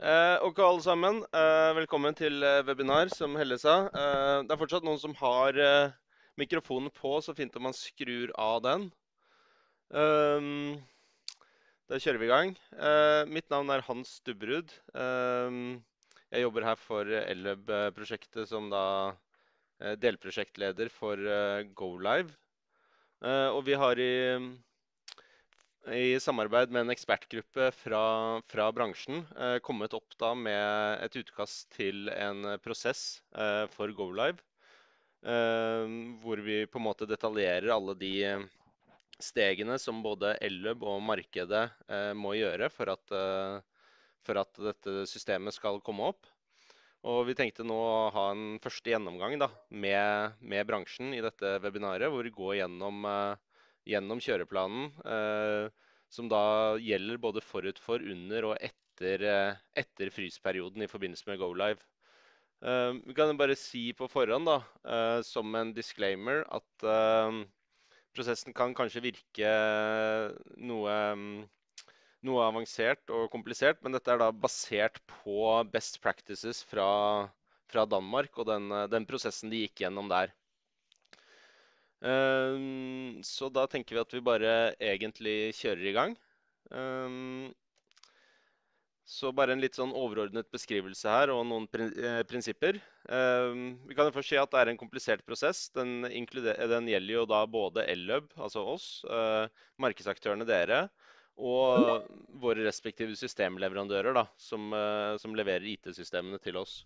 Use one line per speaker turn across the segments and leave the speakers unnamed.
Eh, ok, alle sammen. Eh, velkommen til eh, webinar, som Helle sa. Eh, det er fortsatt noen som har eh, mikrofonen på, så fint om man skrur av den. Ehm, da kjører vi i gang. Eh, mitt navn er Hans Stubberud. Ehm, jeg jobber her for elleb prosjektet som da delprosjektleder for GoLive. og vi har i i samarbeid med en ekspertgruppe fra, fra bransjen eh, kommet opp da med et utkast til en prosess eh, for GoLive. Eh, hvor vi på en måte detaljerer alle de stegene som både Ellub og markedet eh, må gjøre for at, eh, for at, dette systemet skal komme opp. Og vi tenkte nå å ha en første gjennomgang da, med, med bransjen i dette webinaret, hvor vi går gjennom eh, gjennom kjøreplanen, eh, som da gjelder både forut for, under og etter, eh, etter frysperioden i forbindelse med Go Live. Eh, vi kan bare si på forhånd, da, eh, som en disclaimer, at eh, prosessen kan kanskje virke eh, noe, mm, noe avansert og komplisert, men dette er da basert på best practices fra, fra Danmark og den, den prosessen de gikk gjennom der. Ehm, så da tenker vi at vi bare egentlig kjører i gang. Um, så bare en litt sånn overordnet beskrivelse her og noen prin eh, prinsipper. Um, vi kan jo først si at det er en komplisert prosess. Den, den gjelder jo da både Elløb, altså oss, uh, markedsaktørene dere, og våre respektive systemleverandører da, som, uh, som leverer IT-systemene til oss.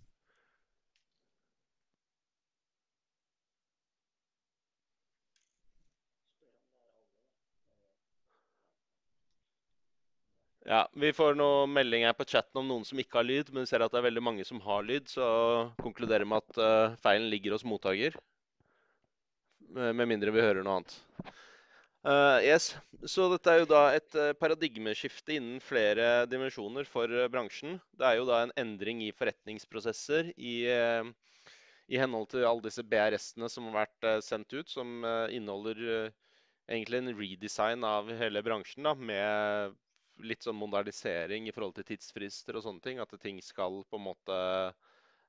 Ja, Vi får noen melding her på chatten om noen som ikke har lyd, men vi ser at det er veldig mange som har lyd, så konkluderer med at uh, feilen ligger hos mottaker. Med mindre vi hører noe annet. Uh, yes, Så dette er jo da et eh, paradigmeskifte innen flere dimensjoner for bransjen. Det er jo da en endring i forretningsprosesser i, uh, i henhold til alle disse BRS-ene som har vært sendt ut, som inneholder egentlig en redesign av hele bransjen da, med litt sånn modernisering i forhold til tidsfrister og sånne ting. At ting skal på en måte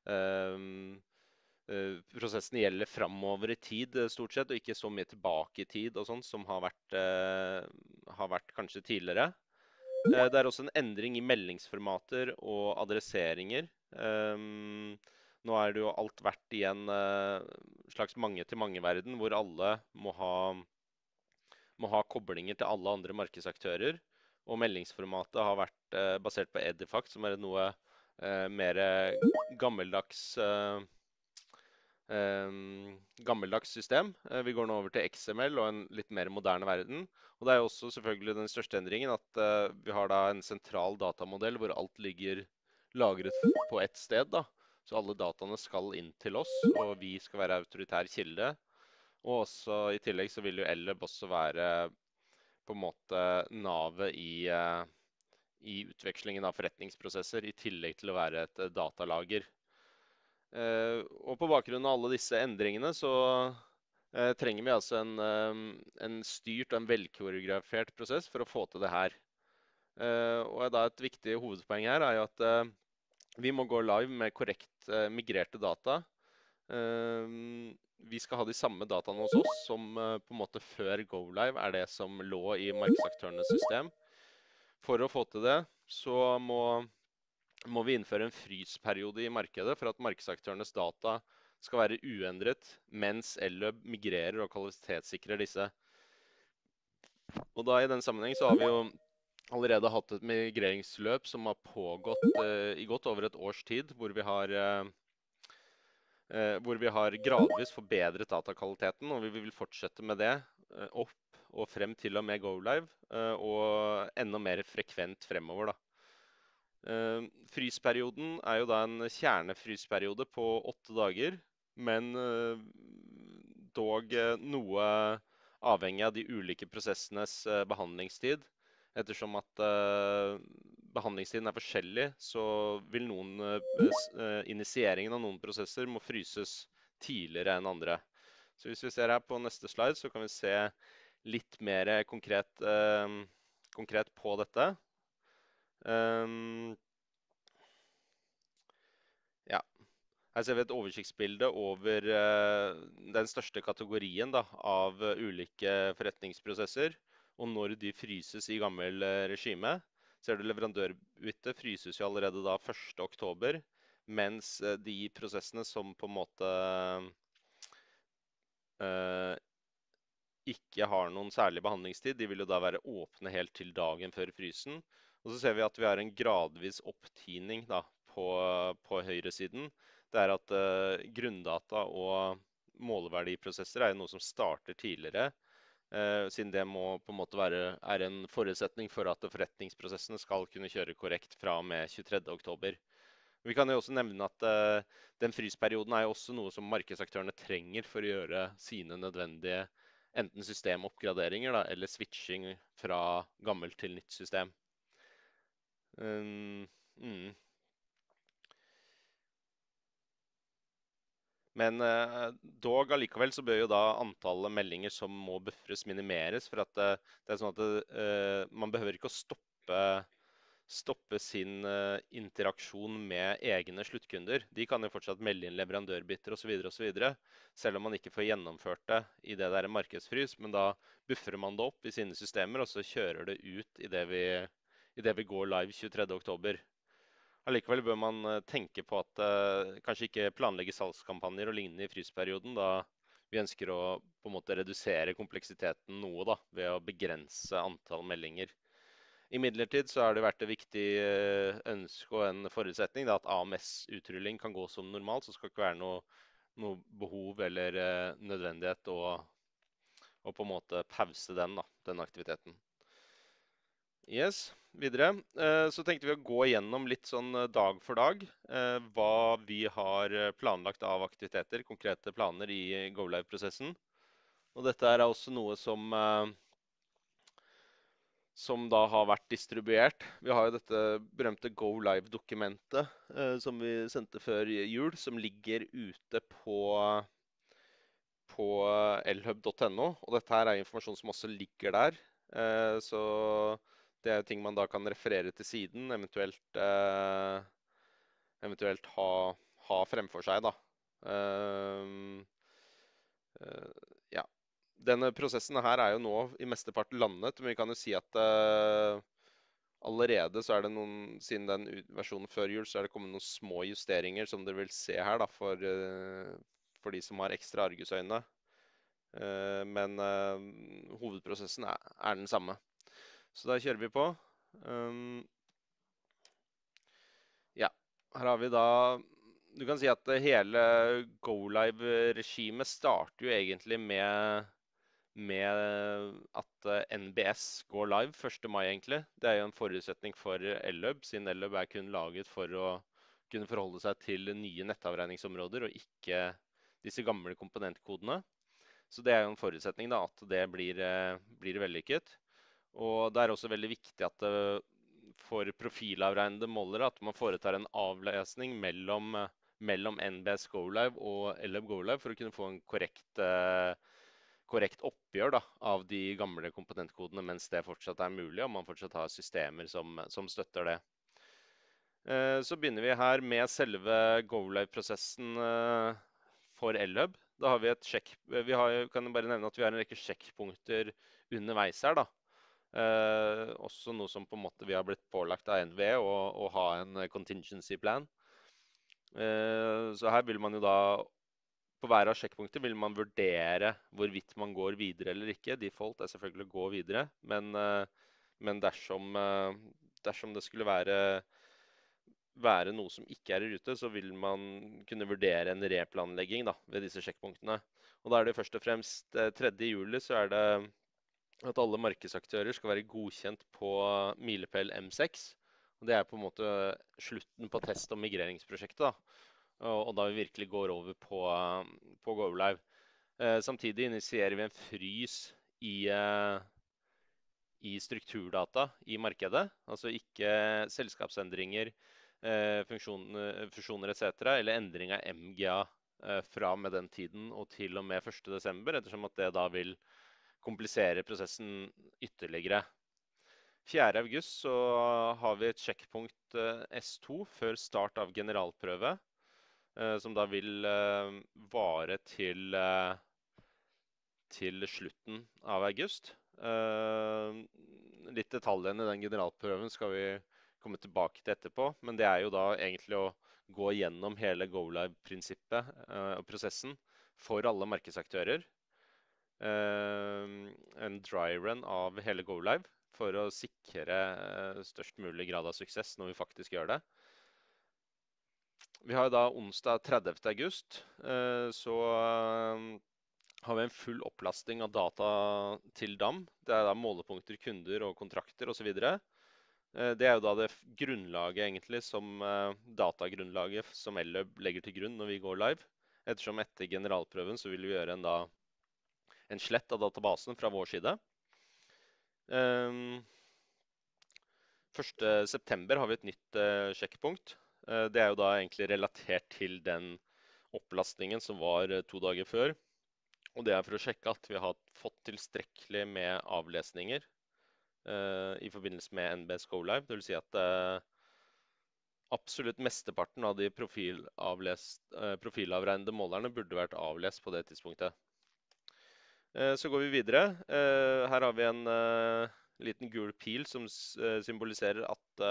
um, Prosessen gjelder framover i tid eh, stort sett, og ikke så mye tilbake i tid og sånt, som har vært, uh, har vært kanskje tidligere. Uh, det er også en endring i meldingsformater og adresseringer. Um, nå er det jo alt verdt i en slags mange-til-mange-verden hvor alle må ha, må ha koblinger til alle andre markedsaktører. Og meldingsformatet har vært eh, basert på Edifact, som er noe eh, mer gammeldags eh, eh, gammeldags system. Eh, vi går nå over til XML og en litt mer moderne verden. Og det er jo også selvfølgelig den største endringen at eh, vi har da en sentral datamodell hvor alt ligger lagret på ett sted. da. Så alle dataene skal inn til oss, og vi skal være autoritær kilde. Og også i tillegg så vil jo Elleb også være på en måte navet i, eh, i, utvekslingen av forretningsprosesser, i tillegg til å være et eh, datalager. Eh, og på bakgrunn av alle disse endringene så trenger vi altså en, en styrt og en velkoreografert prosess for å få til det her. Og da et viktig hovedpoeng her er jo at vi må gå live med korrekt migrerte data vi skal ha de samme dataene hos oss som eh, på en måte før GoLive er det som lå i markedsaktørenes system. For å få til det så må, må vi innføre en frysperiode i markedet for at markedsaktørenes data skal være uendret mens Elløb migrerer og kvalitetssikrer disse. Og da I den sammenheng så har vi jo allerede hatt et migreringsløp som har pågått eh, i godt over et års tid, hvor vi har eh, Eh, hvor vi har gradvis forbedret datakvaliteten, og vi vil fortsette med det eh, opp og frem til og med go live, eh, og enda mer frekvent fremover. Da. Frysperioden er jo da en kjernefrysperiode på åtte dager, men dog noe avhengig av de ulike prosessenes behandlingstid. Ettersom at behandlingstiden er forskjellig, så vil noen eh, eh, initieringen av noen prosesser må fryses tidligere enn andre. Så hvis vi ser her på neste slide, så kan vi se litt mer konkret, eh, konkret på dette. Um, ja. Her ser vi et oversiktsbilde over eh, den største kategorien da, av ulike forretningsprosesser, og når de fryses i gammel regime. Ser du leverandørbytte fryses jo allerede da 1.10, mens eh, de prosessene som på en måte eh, ikke har noen særlig behandlingstid, de vil jo da være åpne helt til dagen før frysen. Og så ser vi at vi har en gradvis opptining da, på, på høyresiden. Det er at uh, grunndata og måleverdiprosesser er noe som starter tidligere Eh, siden det må på en måte være er en forutsetning for at forretningsprosessene skal kunne kjøre korrekt fra og med 23.10. Vi kan jo også nevne at eh, den frysperioden er jo også noe som markedsaktørene trenger for å gjøre sine nødvendige enten systemoppgraderinger da, eller switching fra gammelt til nytt system. Um, mm. Men eh, dog allikevel så bør jo da antallet meldinger som må buffres minimeres. For at eh, det er sånn at eh, man behøver ikke å stoppe, stoppe sin eh, interaksjon med egne sluttkunder. De kan jo fortsatt melde inn leverandørbytter osv., osv. Selv om man ikke får gjennomført det i det der markedsfrys. Men da buffer man det opp i sine systemer, og så kjører det ut i det vi, i det vi går live 23.10. Allikevel bør man eh, tenke på at uh, kanskje ikke planlegge salgskampanjer og lignende i frysperioden, da vi ønsker å på en måte redusere kompleksiteten noe da, ved å begrense antall meldinger. Imidlertid så har det vært et viktig eh, ønske og en forutsetning da, at AMS-utrulling kan gå som normalt. Så skal ikke være noe, noe behov eller uh, nødvendighet å, å, på en måte pause den, da, den aktiviteten. Yes videre, eh, så tenkte vi å gå igjennom litt sånn eh, dag for dag eh, hva vi har planlagt av aktiviteter, konkrete planer i GoLive-prosessen. Og dette er også noe som som da har vært distribuert. Vi har jo dette berømte Go Live-dokumentet som vi sendte før jul, som ligger ute på på elhub.no. Og dette her er informasjon som også ligger der. så det er ting man da kan referere til siden, eventuelt, eh, eventuelt ha, ha, fremfor seg, da. Eh, eh, ja. Denne prosessen her er jo nå i mesteparten landet, men vi kan jo si at eh, allerede så er det noen Siden den versjonen før jul, så er det kommet noen små justeringer som dere vil se her, da, for, eh, for de som har ekstra argusøyne. Eh, men hovedprosessen er, er den samme. Så da kjører vi på. Um, ja, her har vi da Du kan si at hele GoLive-regimet starter jo egentlig med, med at eh, NBS går live 1. mai, egentlig. Det er jo en forutsetning for Ellub, siden Ellub er kun laget for å kunne forholde seg til nye nettavregningsområder, og ikke disse gamle komponentkodene. Så det er jo en forutsetning da, at det blir, eh, blir vellykket. Og det er også veldig viktig at det, eh, for profilavregnede målere at man foretar en avlesning mellom, eh, mellom NBS GoLive og LM GoLive for å kunne få en korrekt, eh, korrekt oppgjør da, av de gamle komponentkodene mens det fortsatt er mulig, og man fortsatt har systemer som, som støtter det. Så begynner vi her med selve GoLive-prosessen for Elhub. Da har vi et sjekk... Vi har, kan bare nevne at vi har en rekke sjekkpunkter underveis her. da Eh, også noe som på en måte vi har blitt pålagt av NVE, å ha en contingency plan. Eh, så her vil man jo da på hver av sjekkpunkter vil man vurdere hvorvidt man går videre eller ikke. Default er selvfølgelig å gå videre, men, eh, men dersom, eh, dersom, det skulle være, være, noe som ikke er i rute, så vil man kunne vurdere en replanlegging da, ved disse sjekkpunktene. Og Da er det først og fremst 3.7 eh, så er det at alle markedsaktører skal være godkjent på milepæl M6. og Det er på en måte slutten på test- og migreringsprosjektet. da, Og da vi virkelig går over på, på GoLive. Eh, samtidig initierer vi en frys i, eh, i, strukturdata i markedet. Altså ikke selskapsendringer, eh, funksjoner, fusjoner etc. eller endring av MGA eh, fra med den tiden og til og med 1.12., ettersom at det da vil komplisere prosessen ytterligere. 4.8 så har vi et sjekkpunkt eh, S2 før start av generalprøve, eh, som da vil eh, vare til, til slutten av august. Litt detaljene i den generalprøven skal vi komme tilbake til etterpå, men det er jo da egentlig å gå gjennom hele go live-prinsippet og prosessen for alle markedsaktører. Eh, en dry run av hele Go Live for å sikre eh, størst mulig grad av suksess når vi faktisk gjør det. Vi har da onsdag 30.8, eh, så har vi en full opplasting av data til DAM. Det er da målepunkter, kunder og kontrakter osv. Det er jo da det grunnlaget egentlig som datagrunnlaget som Elløb legger til grunn når vi går live. Ettersom etter generalprøven så vil vi gjøre en da en slett av databasen fra vår side. Um, ehm, 1.9 har vi et nytt eh, sjekkpunkt. Eh, det er jo da egentlig relatert til den opplastningen som var eh, to dager før. Og det er for å sjekke at vi har fått tilstrekkelig med avlesninger uh, i forbindelse med NBS Go GoLive. Dvs. Si at uh, absolutt mesteparten av de profilavregnede uh, profilavregnede målerne burde vært avlest på det tidspunktet. Eh, så går vi videre. Eh, her har vi en eh, liten gul pil som symboliserer at,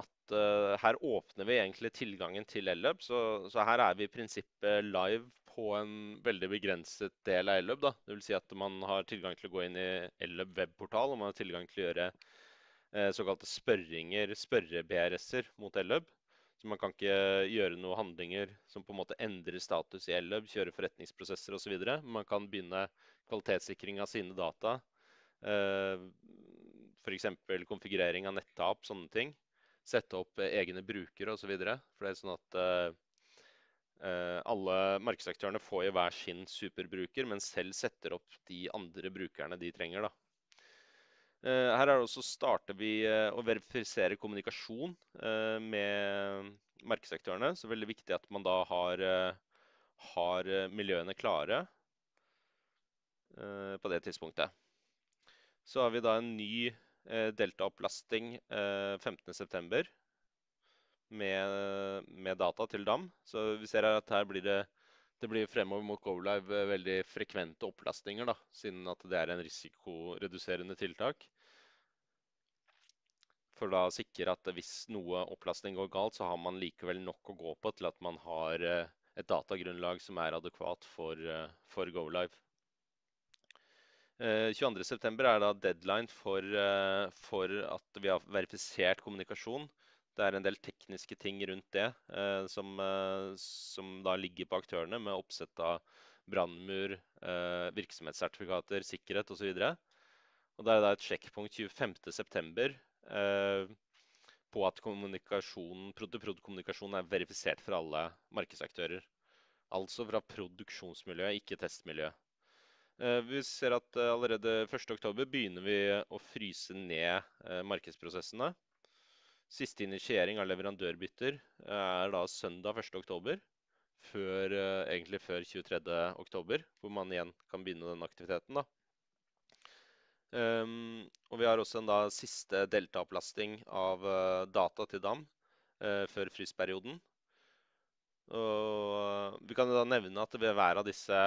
at her åpner vi egentlig tilgangen til Elløp. Så, så, her er vi i prinsippet live på en veldig begrenset del av Elløp. Dvs. Si at man har tilgang til å gå inn i Elløp webportal, og man har tilgang til å gjøre såkalte spørringer, spørre-BRS-er mot Elløp. Så man kan ikke gjøre noen handlinger som på en måte endrer status i Ellub, kjøre forretningsprosesser osv. Man kan begynne kvalitetssikring av sine data. Eh, F.eks. konfigurering av nettap, sånne ting. Sette opp egne brukere osv. For det er sånn at eh, eh, alle markedsaktørene får jo hver sin superbruker, men selv setter opp de andre brukerne de trenger. da. Eh, her er det også starter vi eh, å verifisere kommunikasjon eh, med markedsaktørene. Så det er veldig viktig at man da har, har miljøene klare på det tidspunktet. Så har vi da en ny deltaopplasting 15.9. Med, med data til DAM. Så vi ser at her blir det det blir fremover mot GoLive eh, veldig frekvente opplastninger, da, siden at det er en risikoreduserende tiltak. For da sikre at hvis noe opplastning går galt, så har man likevel nok å gå på til at man har eh, et datagrunnlag som er adekvat for, eh, for GoLive. 22.9 er da deadline for, for at vi har verifisert kommunikasjon det er en del tekniske ting rundt det eh, som, eh, som, da ligger på aktørene, med oppsett av brannmur, eh, virksomhetssertifikater, sikkerhet osv. Det er da et sjekkpunkt 25.9. Eh, på at prod-til-prod-kommunikasjonen er verifisert for alle markedsaktører. Altså fra produksjonsmiljøet, ikke testmiljøet. Eh, vi ser at eh, allerede 1.10 begynner vi å fryse ned eh, markedsprosessene. Siste initiering av leverandørbytter eh, er da søndag 1.10. Før, eh, egentlig før 23.10, hvor man igjen kan begynne den aktiviteten. Um, og vi har også en da, siste deltaopplasting av uh, data til DAM uh, før frysperioden. Og, uh, vi kan da nevne at ved hver av disse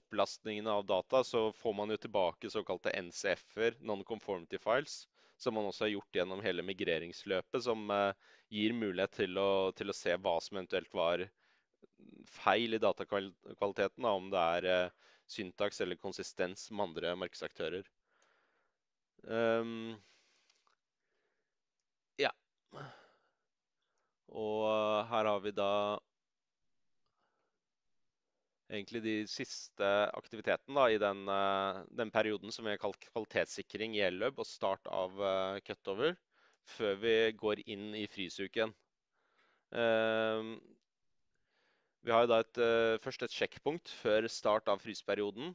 opplastningene av data, så får man jo tilbake såkalte NCF-er, non-conformity files, som man også har gjort gjennom hele migreringsløpet, som eh, gir mulighet til å, til å se hva som eventuelt var feil i datakvaliteten, da, om det er eh, syntaks eller konsistens med andre markedsaktører. Um, ja. Og eh, her har vi da egentlig de siste aktiviteten da, i den, eh, den, perioden som vi har kalt kvalitetssikring i Elløb og start av eh, cutover, før vi går inn i frysuken. Eh, vi har et, først et sjekkpunkt før start av fryseperioden.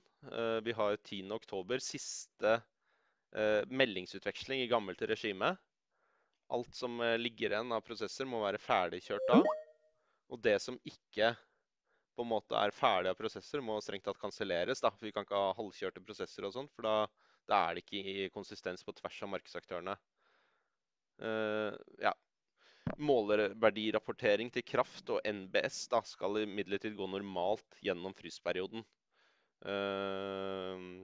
Vi har 10.10, siste meldingsutveksling i gammelt regime. Alt som ligger igjen av prosesser, må være ferdigkjørt da. Og det som ikke på en måte er ferdig av prosesser, må strengt tatt kanselleres. for Vi kan ikke ha halvkjørte prosesser og sånn, for da, da, er det ikke i konsistens på tvers av markedsaktørene. Uh, ja. Målerverdirapportering til kraft og NBS da, skal imidlertid gå normalt gjennom frysperioden. Uh,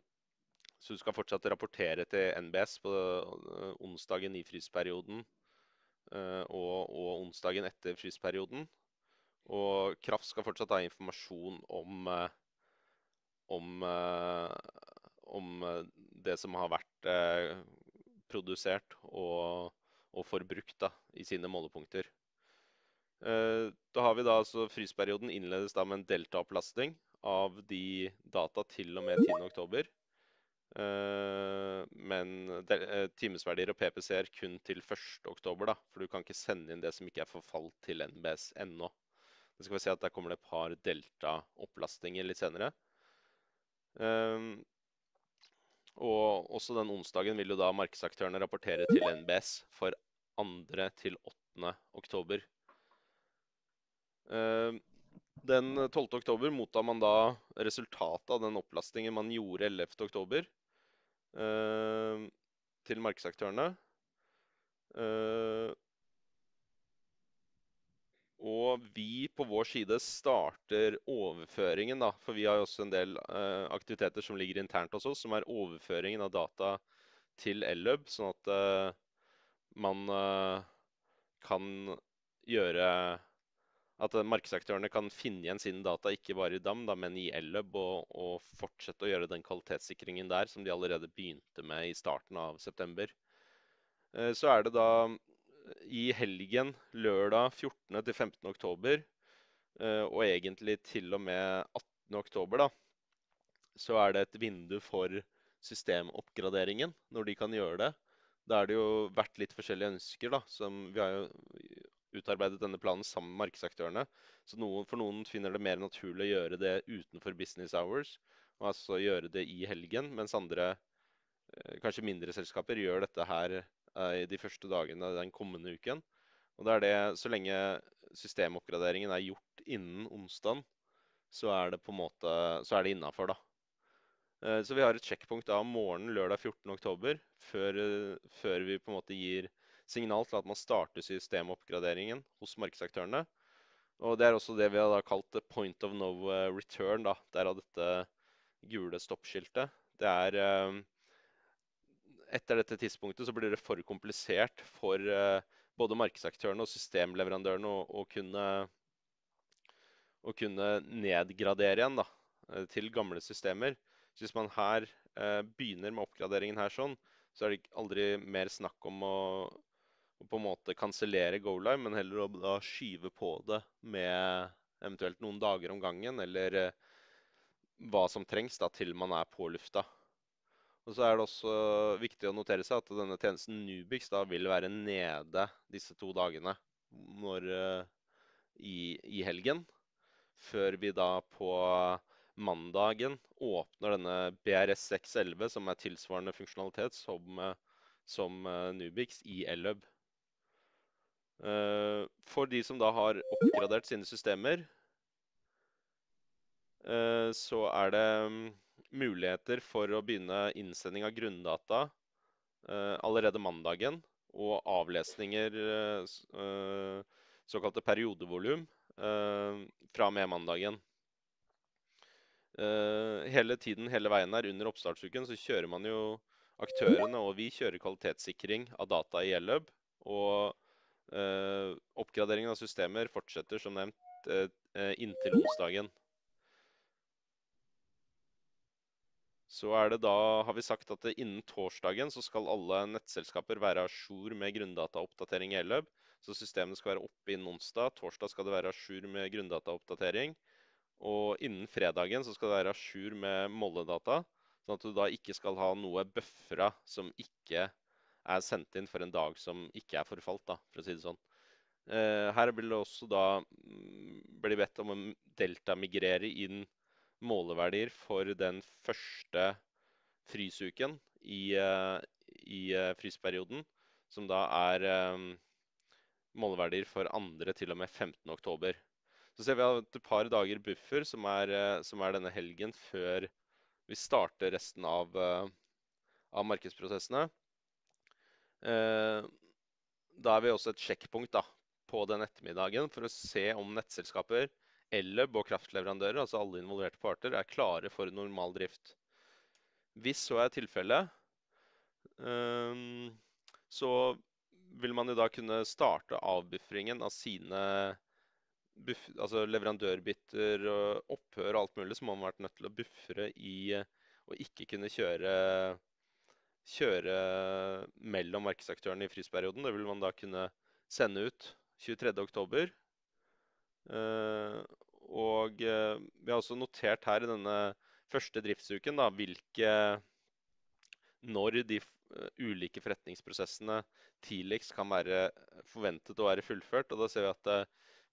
så du skal fortsatt rapportere til NBS på eh, onsdagen i frysperioden og, og onsdagen etter frysperioden. Og Kraft skal fortsatt ha informasjon om, eh, om, eh, om eh, det som har vært produsert og, og forbrukt da, i sine målepunkter. Da har vi da, så altså Fryseperioden innledes da med en deltaopplastning av de data til og med 10.10. Men timesverdier og PPC-er kun til 1.10, for du kan ikke sende inn det som ikke er forfalt til NBS ennå. Så skal vi se at der kommer det et par delta-opplastinger litt senere. Um, og også den onsdagen vil jo da markedsaktørene rapportere til NBS for 2. til 8. oktober. Um, den 12. oktober mottar man da resultatet av den opplastingen man gjorde 11. oktober um, til markedsaktørene. Uh, og vi på vår side starter overføringen, da, for vi har jo også en del eh, aktiviteter som ligger internt hos oss, som er overføringen av data til Ellub, sånn at eh, man eh, kan gjøre at markedsaktørene kan finne igjen sine data, ikke bare i DAM, da, men i Ellub, og, og, fortsette å gjøre den kvalitetssikringen der som de allerede begynte med i starten av september. Eh, så er det da i helgen lørdag 14. til 15. oktober, eh, og egentlig til og med 18. oktober, da, så er det et vindu for systemoppgraderingen, når de kan gjøre det. Da er det jo vært litt forskjellige ønsker, da. Som vi har jo utarbeidet denne planen sammen med markedsaktørene. Så noen, for noen finner det mer naturlig å gjøre det utenfor business hours, og altså gjøre det i helgen, mens andre, eh, kanskje mindre selskaper, gjør dette her Eh, i de første dagene den kommende uken. Og det er det, Så lenge systemoppgraderingen er gjort innen onsdag, så er det på en måte, så er det innafor, da. Eh, så vi har et sjekkpunkt da om morgenen lørdag 14.10, før, eh, før vi på en måte gir signal til at man starter systemoppgraderingen hos markedsaktørene. Og Det er også det vi har da kalt point of no return, da, derav dette gule stoppskiltet. Det er etter dette tidspunktet så blir det for komplisert for eh, både markedsaktørene og systemleverandørene å, å, kunne, å kunne, nedgradere igjen da, eh, til gamle systemer. Så hvis man her eh, begynner med oppgraderingen her sånn, så er det aldri mer snakk om å, på en måte kansellere go live, men heller å da skyve på det med eventuelt noen dager om gangen, eller hva som trengs da, til man er på lufta. Og så er det også viktig å notere seg at denne tjenesten Nubix da vil være nede disse to dagene når, eh, i, i, helgen. Før vi da på mandagen åpner denne BRS611, som er tilsvarende funksjonalitet som, eh, som eh, Nubix i Elub. For de som da har oppgradert sine systemer, så er det mm, muligheter for å begynne innsending av grunndata eh, allerede mandagen. Og avlesninger, eh, eh, såkalte periodevolum, fra og med mandagen. Hele tiden, hele veien her under oppstartsuken, så kjører man jo aktørene og vi kjører kvalitetssikring av data i Elub. Og oppgraderingen av systemer fortsetter som nevnt inntil onsdagen. Så er det da, har vi sagt at innen torsdagen så skal alle nettselskaper være a jour med grunndataoppdatering i Elløb. Så systemet skal være oppe innen onsdag. Torsdag skal det være a jour med grunndataoppdatering. Og innen fredagen så skal det være a jour med Molledata. Sånn at du da ikke skal ha noe bøfra som ikke er sendt inn for en dag som ikke er forfalt, da, for å si det sånn. Eh, her blir det også da mm, bli bedt om å deltamigrere inn måleverdier for den første frysuken i, eh, i eh, fryseperioden, som da er eh, måleverdier for andre til og med 15.10. Så ser vi at et par dager buffer, som er, som er denne helgen før vi starter resten av, av markedsprosessene. Da er vi også et sjekkpunkt da, på den ettermiddagen for å se om nettselskaper Elløb og kraftleverandører, altså alle involverte parter, er klare for normal drift. Hvis så er tilfellet, ehm, så vil man jo da kunne starte avbufferingen av sine altså leverandørbytter og opphør og alt mulig, så må man vært nødt til å buffre i og ikke kunne kjøre, kjøre mellom markedsaktørene i frysperioden. Det vil man da kunne sende ut 23.10. Eh, og eh, vi har også notert her i denne første driftsuken da, hvilke når de eh, ulike forretningsprosessene tidligst kan være forventet å være fullført. og Da ser vi at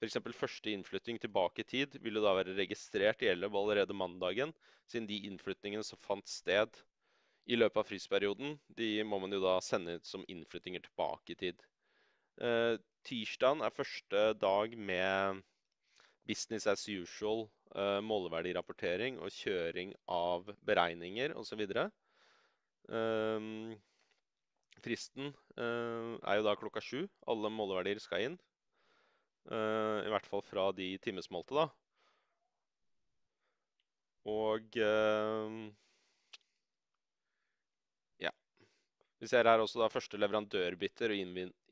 f.eks. første innflytting tilbake i tid vil jo da være registrert i Elleb allerede mandagen, siden de innflyttingene som fant sted i løpet av frysperioden, de må man jo da sende ut som innflyttinger tilbake i tid. Eh, tirsdagen er første dag med business as usual, eh, måleverdirapportering og kjøring av beregninger osv. Um, eh, fristen eh, er jo da klokka sju. Alle måleverdier skal inn. I hvert fall fra de timesmålte, da. Og ja. Vi ser her også da første leverandørbytter og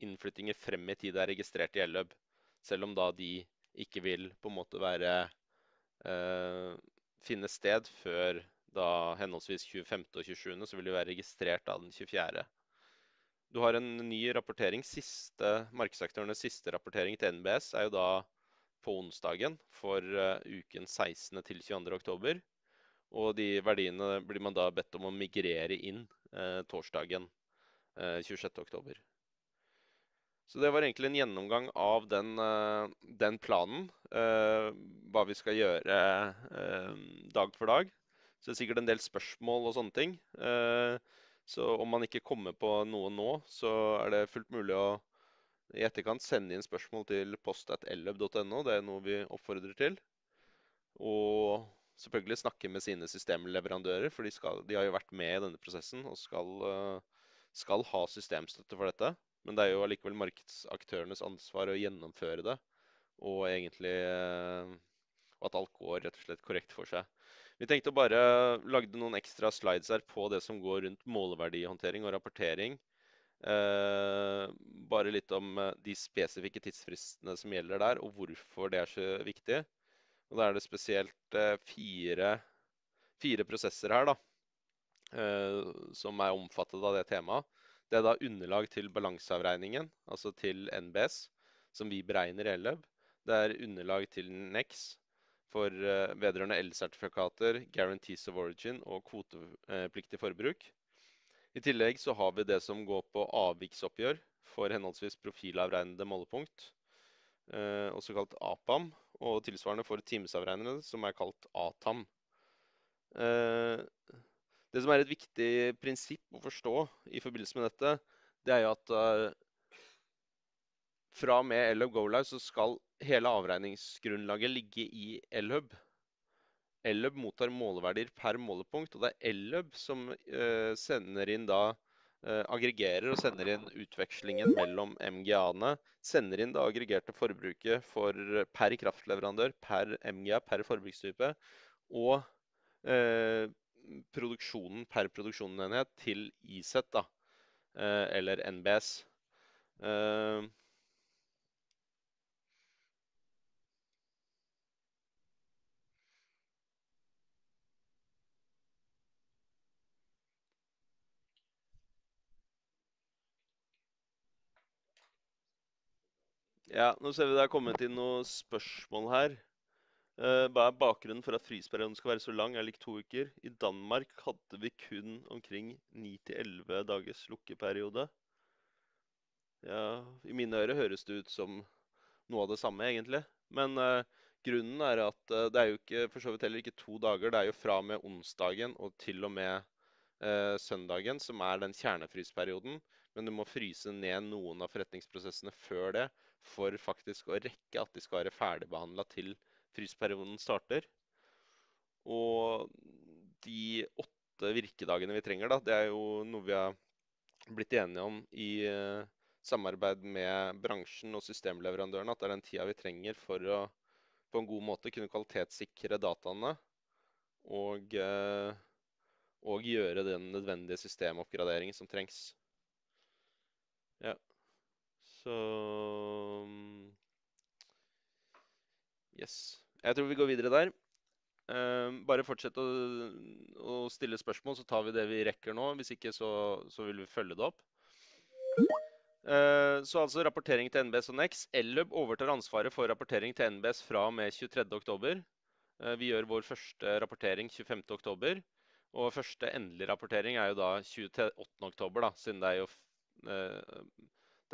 innflyttinger frem i tid er registrert i Elløb. Selv om da de ikke vil på en måte være eh, finne sted før da henholdsvis 25. og 27., så vil de være registrert da den 24. Du har en ny rapportering. Siste, markedsaktørenes siste rapportering til NBS er jo da på onsdagen for uh, uken 16. til 22. oktober. Og de verdiene blir man da bedt om å migrere inn uh, torsdagen uh, eh, 26. oktober. Så det var egentlig en gjennomgang av den, eh, den planen. Eh, hva vi skal gjøre eh, dag for dag. Så det er sikkert en del spørsmål og sånne ting. Så om man ikke kommer på noe nå, så er det fullt mulig å i etterkant sende inn spørsmål til post.elleb.no. Det er noe vi oppfordrer til. Og selvfølgelig snakke med sine systemleverandører, for de, skal, de har jo vært med i denne prosessen og skal, skal ha systemstøtte for dette. Men det er jo allikevel markedsaktørenes ansvar å gjennomføre det. Og egentlig eh, at alt går rett og slett korrekt for seg. Vi tenkte å bare lage noen ekstra slides her på det som går rundt måleverdihåndtering og rapportering. Eh, bare litt om eh, de spesifikke tidsfristene som gjelder der, og hvorfor det er så viktig. Og Da er det spesielt eh, fire, fire prosesser her da, eh, som er omfattet av det temaet. Det er da underlag til balanseavregningen, altså til NBS, som vi beregner i Elløb. Det er underlag til NEX for eh, vedrørende elsertifikater, guarantees of origin og kvotepliktig forbruk. I tillegg så har vi det som går på avviksoppgjør for henholdsvis profilavregnede målepunkt, eh, også kalt APAM, og tilsvarende for timesavregnede, som er kalt ATAM. Eh, det som er et viktig prinsipp å forstå i forbindelse med dette, det er jo at uh, fra og med Elhub GoLive så skal hele avregningsgrunnlaget ligge i Elhub. Elhub mottar måleverdier per målepunkt, og det er Elhub som uh, sender inn da eh, aggregerer og sender inn utvekslingen mellom MGA-ene. Sender inn det aggregerte forbruket for, per kraftleverandør, per MGA, per forbrukstype. Og produksjonen per produksjonsenhet til ISET, da, eh, eller NBS. Eh, ja, nå ser vi det er kommet inn noen spørsmål her. Eh, hva er bakgrunnen for at frysperioden skal være så lang, er lik to uker? I Danmark hadde vi kun omkring 9-11 dagers lukkeperiode. Ja, I mine ører høres det ut som noe av det samme, egentlig. Men uh, grunnen er at uh, det er jo ikke, for så vidt heller ikke to dager. Det er jo fra og med onsdagen og til og med uh, søndagen som er den kjernefrysperioden. Men du må fryse ned noen av forretningsprosessene før det for faktisk å rekke at de skal være ferdigbehandla til 12.12 frysperioden starter. Og de åtte virkedagene vi trenger, da, det er jo noe vi har blitt enige om i eh, samarbeid med bransjen og systemleverandørene, at det er den tida vi trenger for å på en god måte kunne kvalitetssikre dataene og, eh, og gjøre den nødvendige systemoppgraderingen som trengs. Ja. Så mm, Yes. Jeg tror vi går videre der. Ehm, bare fortsett å, å, stille spørsmål, så tar vi det vi rekker nå. Hvis ikke, så, så vil vi følge det opp. Ehm, så altså rapportering til NBS og NEX. Ellub overtar ansvaret for rapportering til NBS fra og med 23.10. Ehm, vi gjør vår første rapportering 25.10. Og første endelig rapportering er jo da 28.10, siden det er jo eh,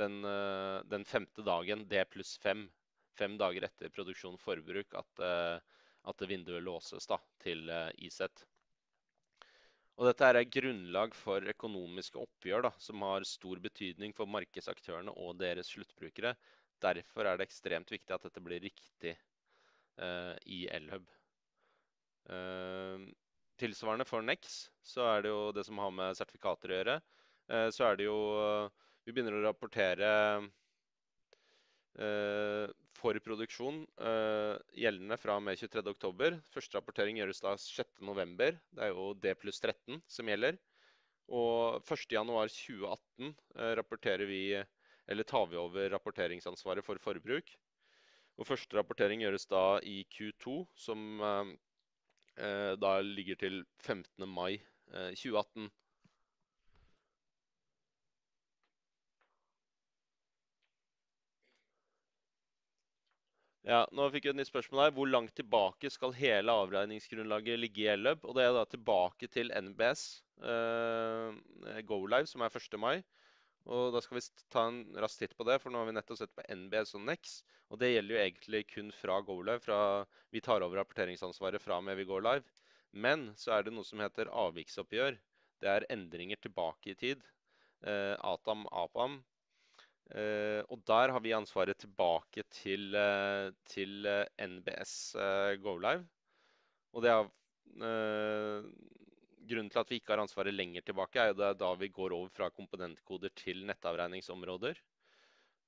den, eh, den, femte dagen, D pluss fem fem dager etter produksjon forbruk at, eh, at vinduet låses da, til eh, ISET. Og dette er et grunnlag for økonomiske oppgjør da, som har stor betydning for markedsaktørene og deres sluttbrukere. Derfor er det ekstremt viktig at dette blir riktig eh, i Elhub. Eh, tilsvarende for NEX, så er det jo det som har med sertifikater å gjøre. Eh, så er det jo eh, Vi begynner å rapportere Eh, for produksjon eh, gjeldende fra og med 23.10. Første rapportering gjøres da 6.11. Det er jo D pluss 13 som gjelder. Og 1.1.2018 eh, rapporterer vi, eller tar vi over rapporteringsansvaret for forbruk. Og første rapportering gjøres da i Q2, som da ligger til 15. mai 2018. Ja, nå fikk vi et nytt spørsmål her. Hvor langt tilbake skal hele avregningsgrunnlaget ligge i Elløb? Og det er da tilbake til NBS uh, eh, Go Live, som er 1. mai. Og da skal vi ta en rask titt på det, for nå har vi nettopp sett på NBS og NEX. Og det gjelder jo egentlig kun fra Go Live, fra vi tar over rapporteringsansvaret fra og med vi går live. Men så er det noe som heter avviksoppgjør. Det er endringer tilbake i tid. Uh, eh, ATAM, APAM, Eh, og der har vi ansvaret tilbake til, eh, til eh, NBS GoLive. Og det er grunnen til at vi ikke har ansvaret lenger tilbake, er jo det er da vi går over fra komponentkoder til nettavregningsområder.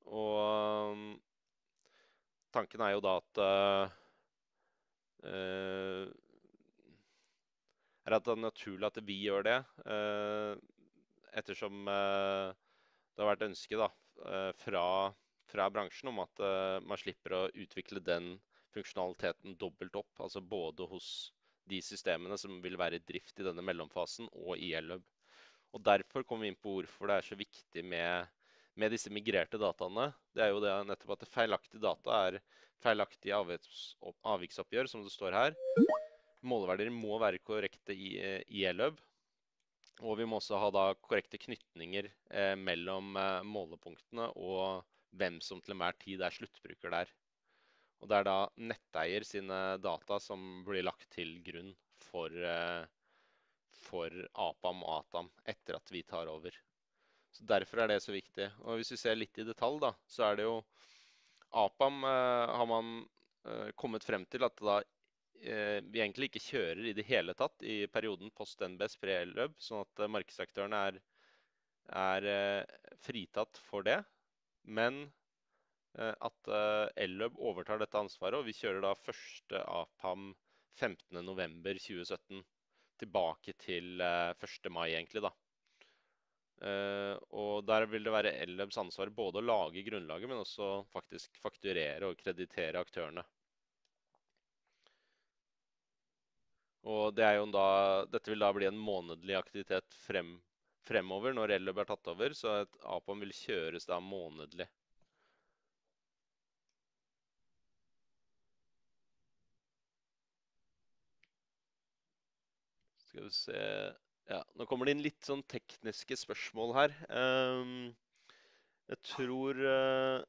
Og tanken er jo da at uh, Er at det er naturlig at vi gjør det, uh, ettersom uh, det har vært ønske da, Eh, fra, fra bransjen om at eh, man slipper å utvikle den funksjonaliteten dobbelt opp. Altså både hos de systemene som vil være i drift i denne mellomfasen, og i Elhub. Og Derfor kommer vi inn på hvorfor det er så viktig med, med, disse migrerte dataene. Det er jo det nettopp at feilaktige data er feilaktige avviksoppgjør, som det står her. Måleverdier må være korrekte i, i Elhub. Og vi må også ha da korrekte knytninger eh, mellom eh, målepunktene og hvem som til enhver tid er sluttbruker der. Og det er da netteier sine data som blir lagt til grunn for, eh, for APAM og ATAM etter at vi tar over. Så Derfor er det så viktig. Og Hvis vi ser litt i detalj, da, så er det jo APAM eh, har man eh, kommet frem til at det da Eh, vi egentlig ikke kjører i det hele tatt i perioden post NBS pre-løp, sånn at eh, markedsaktørene er, er, eh, fritatt for det. Men at Elløb overtar dette ansvaret, og vi kjører da første APAM 15.11.2017. Tilbake til 1. mai, egentlig, da. og Der vil det være Elløbs ansvar både å lage grunnlaget, men også faktisk fakturere og kreditere aktørene. Og det da, dette vil da bli en månedlig aktivitet frem, fremover når Elløb er tatt over. Så et APOM vil kjøres da månedlig. Skal vi se ja, Nå kommer det inn litt sånn tekniske spørsmål her. Um, jeg tror uh,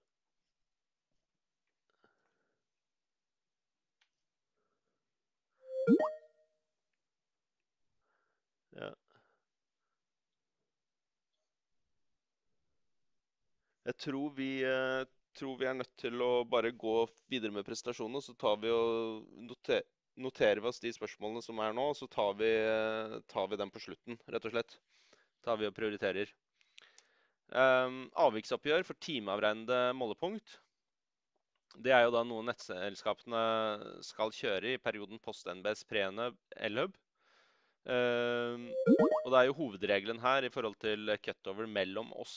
Jeg tror vi, eh, tror vi, er nødt til å bare gå videre med presentasjonen, så tar vi og noter, noterer vi oss de spørsmålene som er nå, og så tar vi, eh, tar vi dem på slutten, rett og slett. Tar vi og prioriterer. Um, avviksoppgjør for timeavregnede målepunkt. Det er jo da noe nettselskapene skal kjøre i perioden post-NBS preene Elhub. Um, ehm, og det er jo hovedregelen her i forhold til cutover mellom oss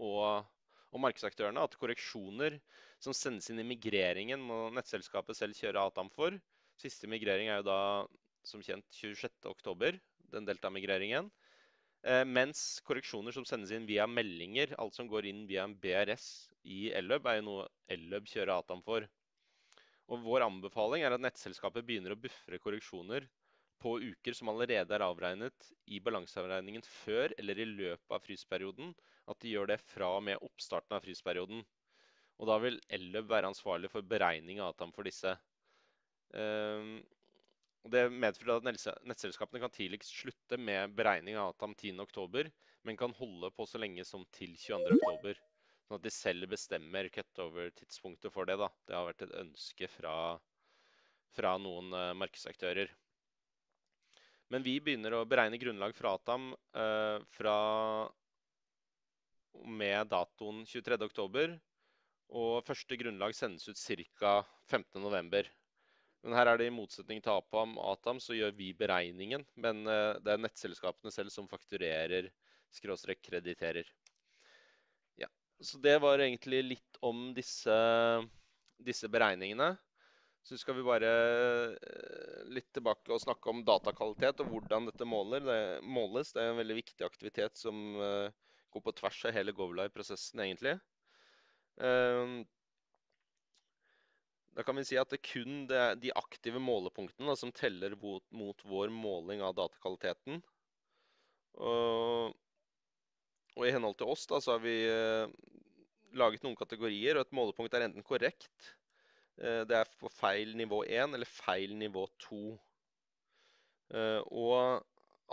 og og markedsaktørene at korreksjoner som sendes inn i migreringen, må nettselskapet selv kjøre ATAM for. Siste migrering er jo da som kjent 26.10, den delta-migreringen. Eh, mens korreksjoner som sendes inn via meldinger, alt som går inn via en BRS i Elløb, er jo noe Elløb kjører ATAM for. Og Vår anbefaling er at nettselskapet begynner å buffre korreksjoner på uker som allerede er avregnet i balanseavregningen før eller i løpet av frysperioden, at de gjør det fra og med oppstarten av frysperioden. Og da vil Elløb være ansvarlig for beregning av avtalen for disse. Ehm, det medfører at nettselskapene kan tidligst slutte med beregning av Atam 10.10, men kan holde på så lenge som til 22.10. Sånn at de selv bestemmer cutover-tidspunktet for det. Da. Det har vært et ønske fra, fra noen eh, markedsaktører. Men vi begynner å beregne grunnlag for Atam eh, fra med datoen 23.10. Og første grunnlag sendes ut ca. 15.11. Men her er det i motsetning til APAM, Atam, så gjør vi beregningen. Men eh, det er nettselskapene selv som fakturerer, skråstrek krediterer. Ja, så det var egentlig litt om disse, disse beregningene. Så skal vi bare eh, litt tilbake og snakke om datakvalitet og hvordan dette måler. Det måles. Det er en veldig viktig aktivitet som eh, går på tvers av hele Govlive-prosessen, egentlig. Ehm, da kan vi si at det er kun er de aktive målepunktene som teller mot vår måling av datakvaliteten. Og, og i henhold til oss da, så har vi eh, laget noen kategorier, og et målepunkt er enten korrekt Eh, det er på feil nivå 1 eller feil nivå 2. Eh, og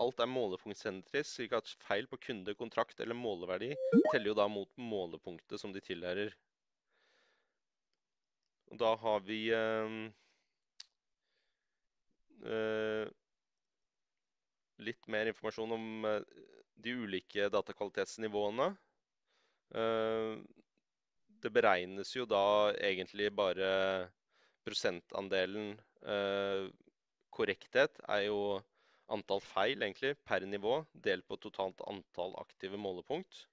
alt er målepunktsentrisk, slik at feil på kunde, kontrakt eller måleverdi teller jo da mot målepunktet som de tilhører. Og da har vi eh, litt mer informasjon om de ulike datakvalitetsnivåene det beregnes jo da egentlig bare prosentandelen eh, korrekthet er jo antall feil egentlig per nivå delt på totalt antall aktive målepunkt.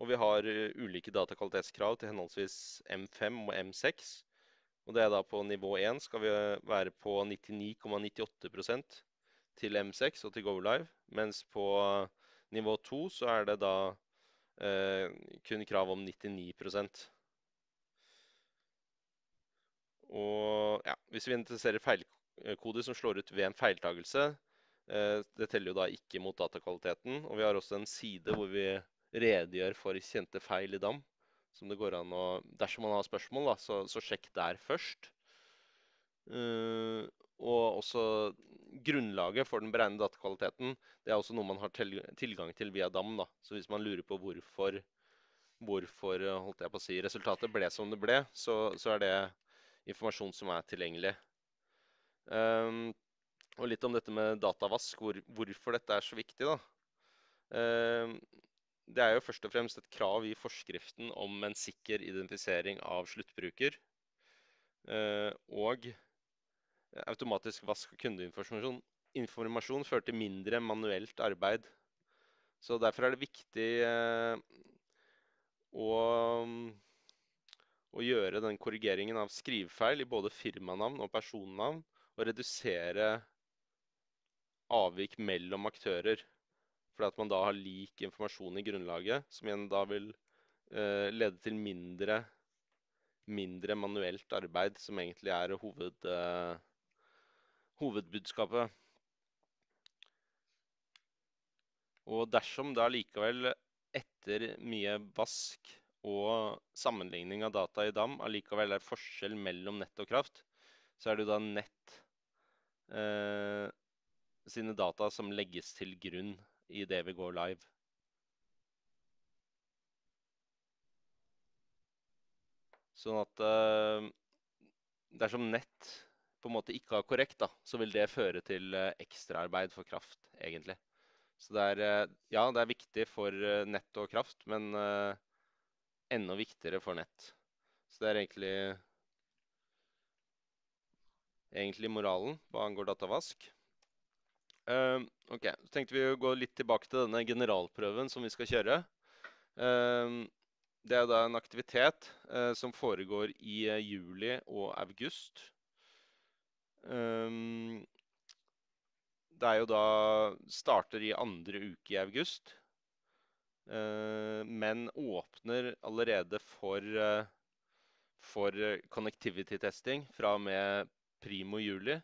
Og vi har eh, ulike datakvalitetskrav til henholdsvis M5 og M6. Og det er da på nivå 1 skal vi eh, være på 99,98 til M6 og til GoLive, mens på nivå 2 så er det da Eh, kun krav om 99 og ja, Hvis vi identifiserer feilkoder som slår ut ved en feiltagelse, eh, det teller jo da ikke mot datakvaliteten. Og vi har også en side hvor vi redegjør for kjente feil i DAM. Som det går an å, dersom man har spørsmål, da, så, så sjekk der først. Eh, og også grunnlaget for den beregnede datakvaliteten det er også noe man har tilgang til via DAM. Da. Så hvis man lurer på hvorfor, hvorfor eh, si, resultatet ble som det ble, så, så, er det informasjon som er tilgjengelig. Um, og litt om dette med datavask, hvor, hvorfor dette er så viktig. Um, det er jo først og fremst et krav i forskriften om en sikker identifisering av sluttbruker. Uh, og automatisk vask og kundeinformasjon informasjon fører til mindre manuelt arbeid. Så derfor er det viktig eh, å, å gjøre den korrigeringen av skrivefeil i både firmanavn og personnavn, og redusere avvik mellom aktører. Fordi at man da har lik informasjon i grunnlaget, som igjen da vil eh, lede til mindre, mindre, manuelt arbeid, som egentlig er hoved... Eh, hovedbudskapet. Og dersom da likevel, etter mye vask og sammenligning av data i DAM, allikevel er forskjell mellom nett og kraft, så er det da nett eh, sine data som legges til grunn i det vi går live. Sånn at eh, dersom nett på en måte ikke har korrekt, da, så vil det føre til eh, ekstraarbeid for kraft, egentlig. Så det er, eh, ja, det er viktig for eh, nett og kraft, men enda viktigere for nett. Så det er egentlig, egentlig moralen hva angår datavask. Uh, ok, Så tenkte vi å gå litt tilbake til denne generalprøven som vi skal kjøre. Uh, det er da en aktivitet uh, som foregår i juli og august Ehm, det er jo da Starter i andre uke i august. Eh, men åpner allerede for, eh, for connectivity-testing fra og med primo juli.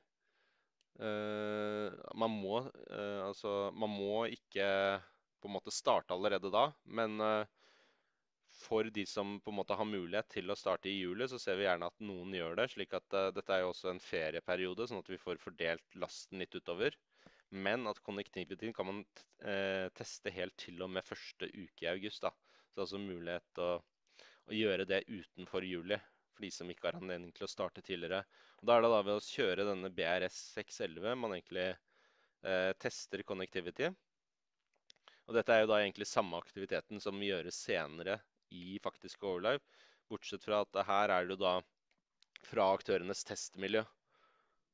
Eh, man må altså Man må ikke på en måte starte allerede da, men for de som på en måte har mulighet til å starte i juli, så ser vi gjerne at noen gjør det. slik at uh, Dette er jo også en ferieperiode, sånn at vi får fordelt lasten litt utover. Men at connectivityen kan man uh, teste helt til og med første uke i august. da. Så altså mulighet til å, å, gjøre det utenfor juli for de som ikke har anledning til å starte tidligere. Og Da er det da ved å kjøre denne BRS 611 man egentlig uh, tester connectivity. Og dette er jo da egentlig samme aktiviteten som gjøres senere i faktisk Overlive. Bortsett fra at her er det da fra aktørenes testmiljø.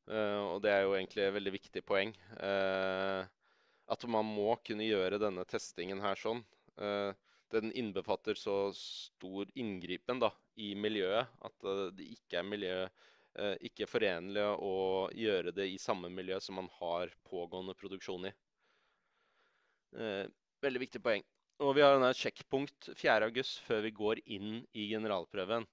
Uh, og det er jo egentlig et veldig viktig poeng. Uh, at man må kunne gjøre denne testingen her sånn. Uh, den innbefatter så stor inngripen da, i miljøet at det ikke er miljø, ikke forenlig å gjøre det i samme miljø som man har pågående produksjon i. veldig viktig poeng. Og vi har denne sjekkpunkt 4.8 før vi går inn i generalprøven.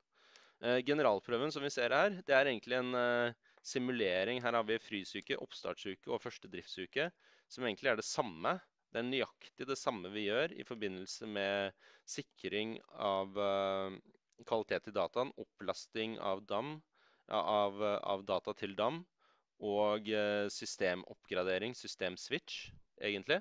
Eh, generalprøven som vi ser her, det er egentlig en eh, simulering. Her har vi frysuke, oppstartsuke og første driftsuke, som egentlig er det samme. Det er nøyaktig det samme vi gjør i forbindelse med sikring av eh, kvalitet i dataen, opplasting av, dam, av, av data til DAM og systemoppgradering, systemswitch, egentlig.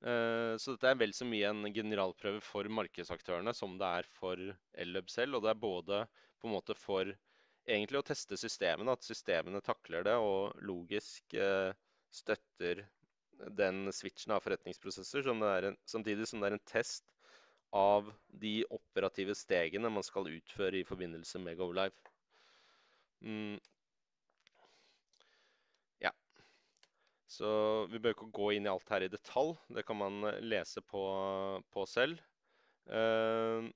Eh, så dette er vel så mye en generalprøve for markedsaktørene som det er for Ellub selv. Og det er både på en måte for egentlig å teste systemene, at systemene takler det og logisk eh, støtter den switchen av forretningsprosesser, som en, samtidig som det er en test av de operative stegene man skal utføre i forbindelse med GoLive. Mm, Så vi bør ikke gå inn i alt her i detalj. Det kan man eh, lese på, på selv. Ehm,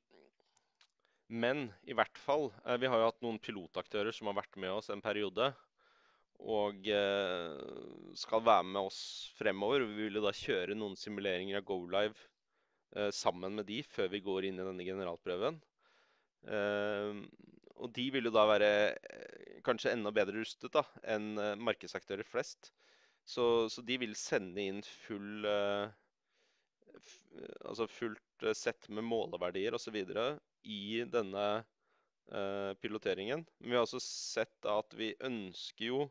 men i hvert fall eh, Vi har jo hatt noen pilotaktører som har vært med oss en periode. Og eh, skal være med oss fremover. Vi vil jo da kjøre noen simuleringer av GoLive sammen med de før vi går inn i denne generalprøven. Ehm, og de vil jo da være kanskje enda bedre rustet da, enn markedsaktører flest så, så, de vil sende inn full eh, f, eh, Altså fullt eh, sett med måleverdier osv. i denne uh, piloteringen. Men vi har også sett at vi ønsker jo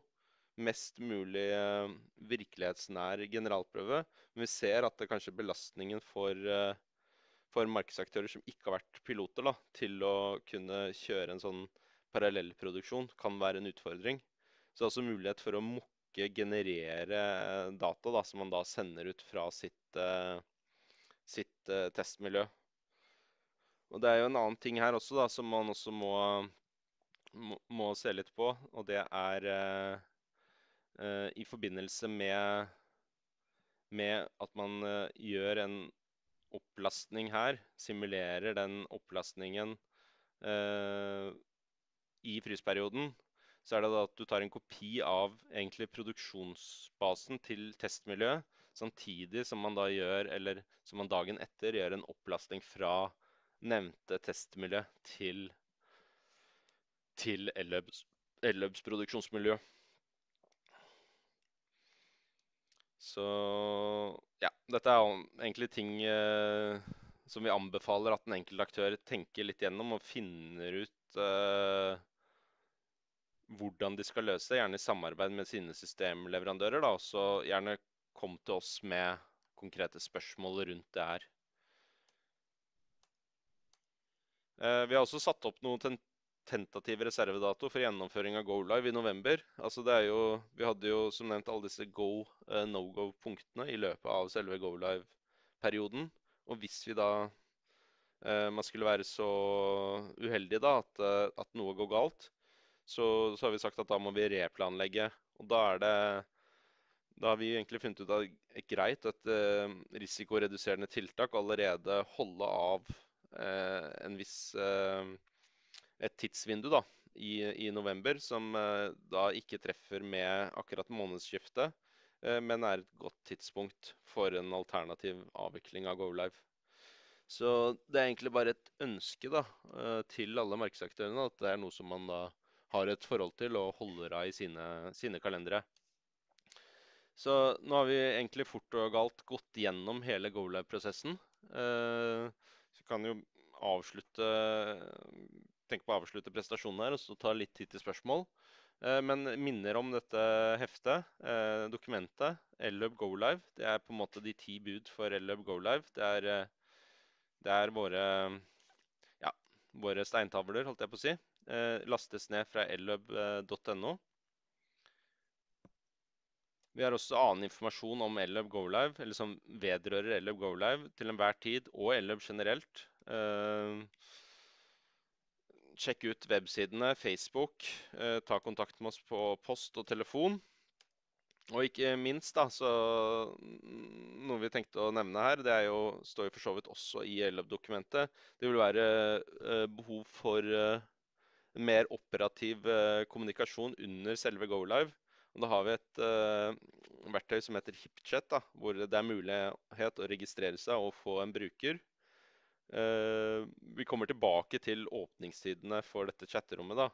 mest mulig uh, virkelighetsnær generalprøve. Men vi ser at det kanskje belastningen for, uh, for markedsaktører som ikke har vært piloter, da, til å kunne kjøre en sånn parallellproduksjon, kan være en utfordring. Så det er også mulighet for å mukke ikke generere eh, data da, som man da sender ut fra sitt, eh, sitt eh, testmiljø. Og Det er jo en annen ting her også da, som man også må, må, må se litt på. Og det er eh, i forbindelse med, med at man eh, gjør en opplastning her, simulerer den opplastningen eh, i frysperioden, så er det at du tar en kopi av egentlig produksjonsbasen til testmiljøet, samtidig som man da gjør, eller som man dagen etter gjør en opplastning fra nevnte testmiljø til, til Elløbs, produksjonsmiljø. Så ja, dette er egentlig ting eh, som vi anbefaler at den enkelte aktør tenker litt gjennom og finner ut eh, hvordan de skal løse det, gjerne i samarbeid med sine systemleverandører. da, Så gjerne kom til oss med konkrete spørsmål rundt det her. Eh, vi har også satt opp noen tentativ reservedato for gjennomføring av Go Live i november. Altså jo, vi hadde jo som nevnt alle disse go, eh, no-go-punktene i løpet av selve Go Live-perioden. Og hvis vi da eh, man skulle være så uheldig da, at, at noe går galt, så, så, har vi sagt at da må vi replanlegge. Og da er det Da har vi egentlig funnet ut at det er greit et eh, risikoreduserende tiltak allerede holde av eh, en viss eh, et tidsvindu da, i, i november som eh, da ikke treffer med akkurat månedsskiftet, eh, men er et godt tidspunkt for en alternativ avvikling av GoLive. Så det er egentlig bare et ønske da, eh, til alle markedsaktørene at det er noe som man da har et forhold til og holder av i sine, sine kalendere. Så nå har vi egentlig fort og galt gått gjennom hele golive prosessen Så eh, kan jo avslutte tenke på å avslutte presentasjonen her og så ta litt tid til spørsmål. Eh, men minner om dette heftet, eh, dokumentet, Ellub GoLive. Det er på en måte de ti bud for Ellub GoLive. Det er, det er våre, ja, våre steintavler, holdt jeg på å si. Eh, lastes ned fra ellub.no. Eh, vi har også annen informasjon om Ellub GoLive, eller som vedrører Ellub GoLive til enhver tid, og Ellub generelt. Eh, sjekk ut websidene, Facebook, ta kontakt med oss på post og telefon. Og ikke minst, da, så noe vi tenkte å nevne her, det jo, står jo for så vidt også i Ellub-dokumentet. Det vil være behov for mer operativ eh, kommunikasjon under selve Go Live. Og da har vi et uh, verktøy som heter HipChat, da, hvor det er mulighet å registrere seg og få en bruker. Uh, vi kommer tilbake til åpningstidene for dette chatterommet. da.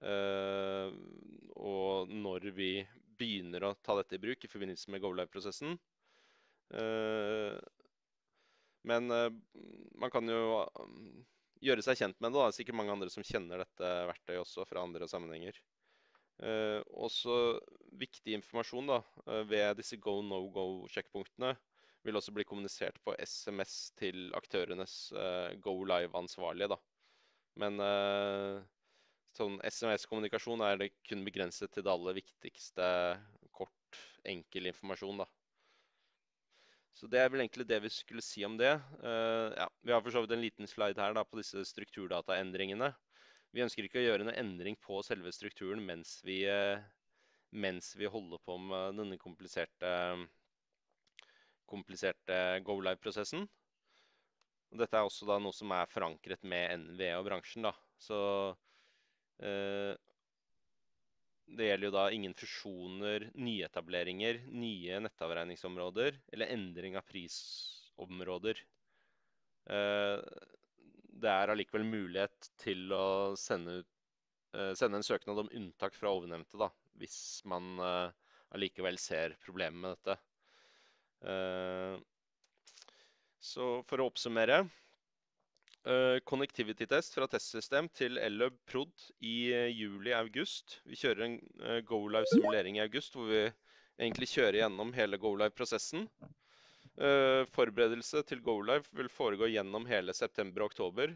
Uh, og når vi begynner å ta dette i bruk i forbindelse med GoLive-prosessen. men man kan jo gjøre seg kjent med det. Da. Det er sikkert mange andre som kjenner dette verktøyet også fra andre sammenhenger. Eh, også viktig informasjon da, eh, ved disse go no go-sjekkpunktene vil også bli kommunisert på SMS til aktørenes eh, go live-ansvarlige. da. Men eh, sånn SMS-kommunikasjon er det kun begrenset til det aller viktigste kort, enkel informasjon. da. Så det er vel egentlig det vi skulle si om det. Uh, ja, vi har for så vidt en liten slide her da, på disse strukturdataendringene. Vi ønsker ikke å gjøre noen endring på selve strukturen mens vi, uh, mens vi holder på med denne kompliserte, kompliserte go live-prosessen. Dette er også da noe som er forankret med NVE og bransjen. da. Så eh, det gjelder jo da ingen fusjoner, nyetableringer, nye nettavregningsområder eller endring av prisområder. Eh, det er allikevel mulighet til å sende, eh, sende, en søknad om unntak fra ovennevnte, da, hvis man eh, allikevel ser problemet med dette. Så for å oppsummere Eh, connectivity-test fra testsystem til Ellub Prod i eh, juli-august. Vi kjører en eh, GoLive-simulering i august hvor vi egentlig kjører gjennom hele GoLive-prosessen. Forberedelse til GoLive vil foregå gjennom hele september og oktober.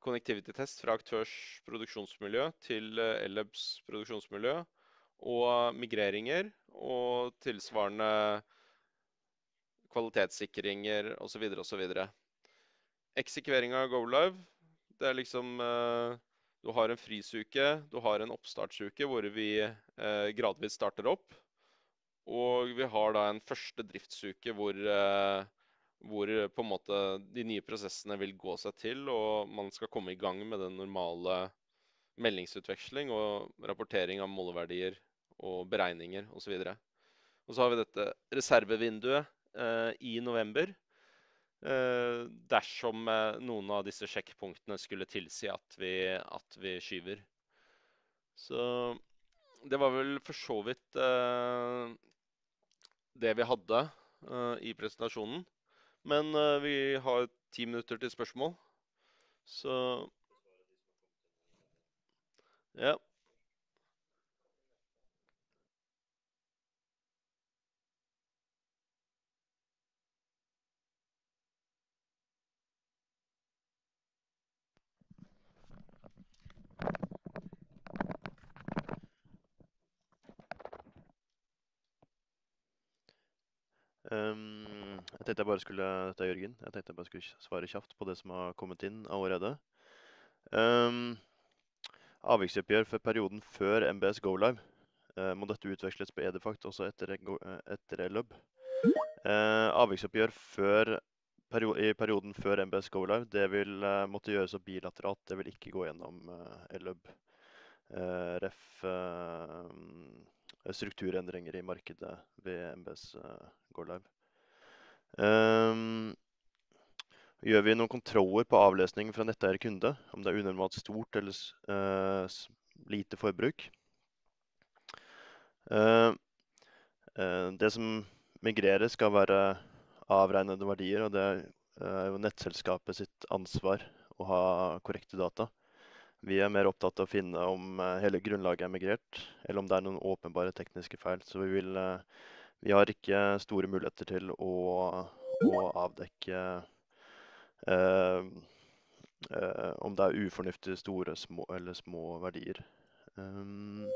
Connectivity-test fra aktørs produksjonsmiljø til Ellubs produksjonsmiljø. Og migreringer og tilsvarende kvalitetssikringer osv. osv. Eksekvering av GoLive. Det er liksom eh, Du har en frysuke, du har en oppstartsuke hvor vi eh, gradvis starter opp. Og vi har da en første driftsuke hvor, eh, hvor på en måte de nye prosessene vil gå seg til, og man skal komme i gang med den normale meldingsutveksling og rapportering av måleverdier og beregninger osv. Og, så og så har vi dette reservevinduet eh, i november, Eh, dersom eh, noen av disse sjekkpunktene skulle tilsi at vi, at vi skyver. Så det var vel for så vidt eh, det vi hadde i presentasjonen. Men vi har ti minutter til spørsmål, så Ja.
Um, jeg tenkte jeg bare skulle det er Jørgen, jeg tenkte jeg bare skulle svare kjapt på det som har kommet inn allerede. Um, ehm, avviksoppgjør for perioden før MBS Go Live. Uh, må dette utveksles på Edefact også etter, eh, etter lub Uh, eh, avviksoppgjør før, perio i perioden før MBS Go Live det vil uh, måtte gjøres opp bilateralt. Det vil ikke gå gjennom e-lub. ref strukturendringer i markedet ved MBS går live. Um, gjør vi noen kontroller på avlesningen fra netteier kunde, om det er unormalt stort eller uh, lite forbruk. Uh, uh, det som migrerer, skal være avregnede verdier, og det er eh, jo nettselskapet sitt ansvar å ha korrekte data. Vi er mer opptatt av å finne om hele grunnlaget er migrert, eller om det er noen åpenbare tekniske feil. Så vi vil vi har ikke store muligheter til å, å avdekke eh, eh om det er ufornuftig store små, eller små verdier. Um,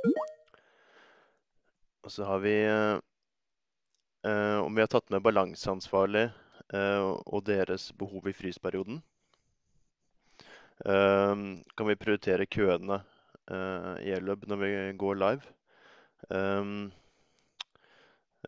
og så har vi eh, om vi har tatt med balanseansvarlig eh, og deres behov i frysperioden. kan vi prioritere køene i Elub når vi går live?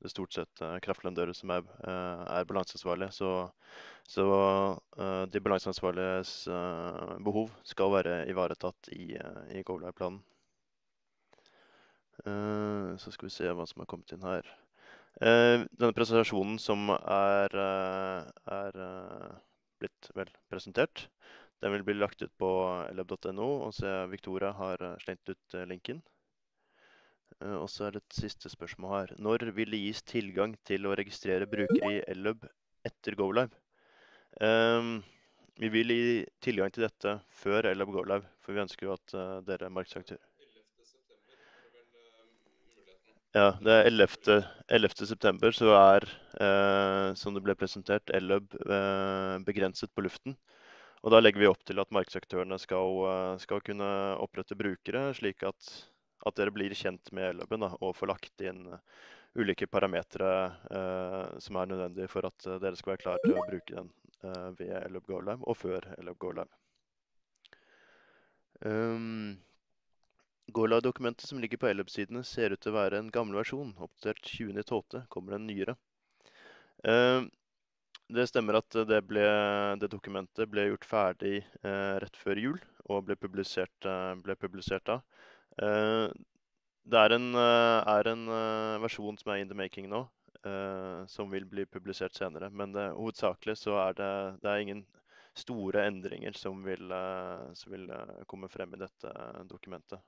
det er stort sett eh, kraftleverandører som er, eh, er balanseansvarlige. Så, så eh, de balanseansvarliges behov skal være ivaretatt i, i Govlar-planen. Så skal vi se hva som har kommet inn her. Denne presentasjonen som er, er blitt vel presentert, den vil bli lagt ut på elab.no. Og så Victoria har slengt ut linken. Eh, og så er det et siste spørsmål her. Når vil det gis tilgang til å registrere brukere i Ellub etter GoLive? Um, ehm, vi vil gi tilgang til dette før Ellub GoLive, for vi ønsker jo at uh, dere markedsaktører ja, det er 11. september så er, eh, som det ble presentert, Ellub eh, begrenset på luften. Og da legger vi opp til at markedsaktørene skal, eh, skal kunne opprette brukere, slik at at dere blir kjent med elhuben og får lagt inn eh, ulike parametere eh, som er nødvendige for at eh, dere skal være klare til å bruke den eh, ved Elhub Go og før Elhub Go Um, ehm, GoLive-dokumentet som ligger på Elhub-sidene, ser ut til å være en gammel versjon. Oppdatert 20.12. kommer den nyere. Um, det stemmer at det, ble, det, dokumentet ble gjort ferdig eh, rett før jul og ble publisert, eh, ble publisert da. Eh, det er en, eh, er en, eh, versjon som er in the making nå, som vil bli publisert senere. Men det, hovedsakelig så er det, det er ingen store endringer som vil, som vil komme frem i dette dokumentet.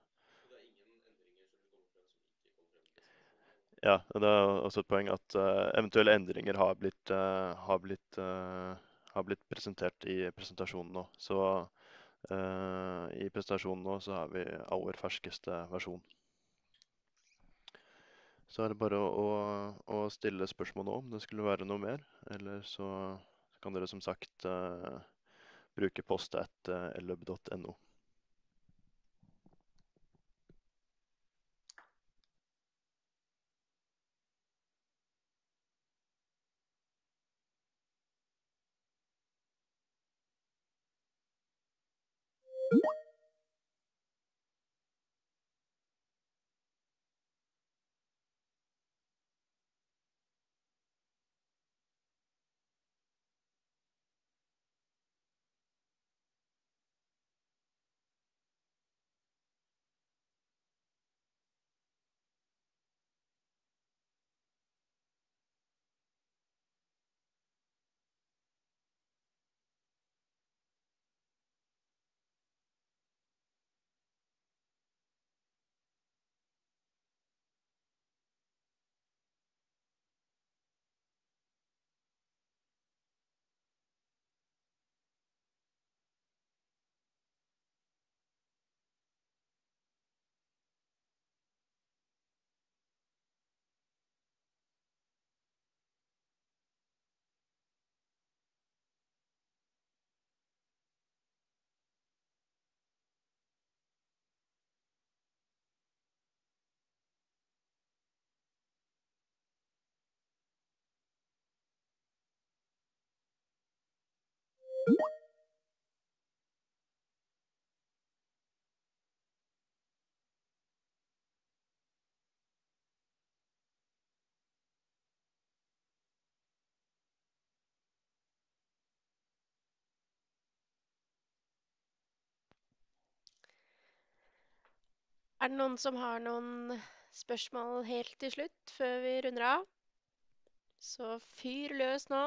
Ja, og det er også et poeng at uh, eventuelle endringer har blitt, uh, har, blitt, uh, har blitt, presentert i presentasjonen nå. Så Eh, I prestasjonen nå så er vi aller ferskeste versjon. Så er det bare å, å, stille spørsmål nå om det skulle være noe mer. Eller så kan dere som sagt uh, bruke postet etter uh, elub.no.
Er det noen som har noen spørsmål helt til slutt, før vi runder av? Så fyr løs nå.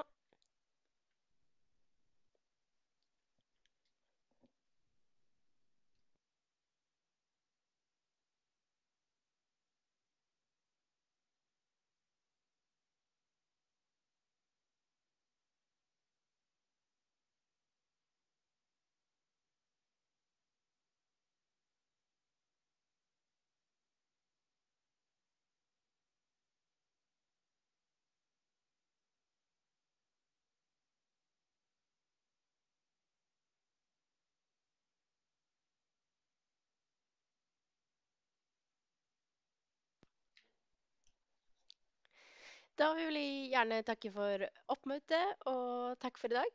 Da vil vi gjerne takke for oppmøtet, og takk for i dag.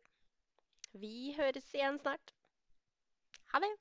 Vi høres igjen snart. Ha det!